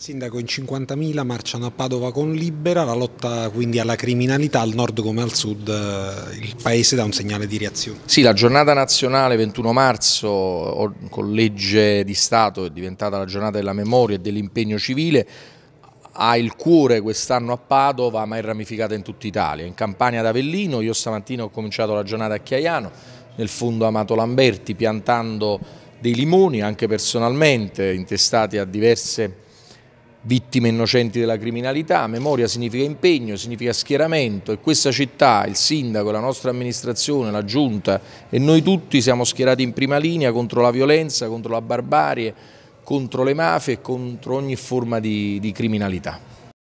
Sindaco, in 50.000 marciano a Padova con Libera, la lotta quindi alla criminalità al nord come al sud, eh, il Paese dà un segnale di reazione. Sì, la giornata nazionale 21 marzo con legge di Stato è diventata la giornata della memoria e dell'impegno civile, ha il cuore quest'anno a Padova ma è ramificata in tutta Italia, in Campania ad Avellino, io stamattina ho cominciato la giornata a Chiaiano, nel fondo Amato Lamberti, piantando dei limoni anche personalmente, intestati a diverse vittime innocenti della criminalità, memoria significa impegno, significa schieramento e questa città, il sindaco, la nostra amministrazione, la giunta e noi tutti siamo schierati in prima linea contro la violenza, contro la barbarie, contro le mafie e contro ogni forma di, di criminalità.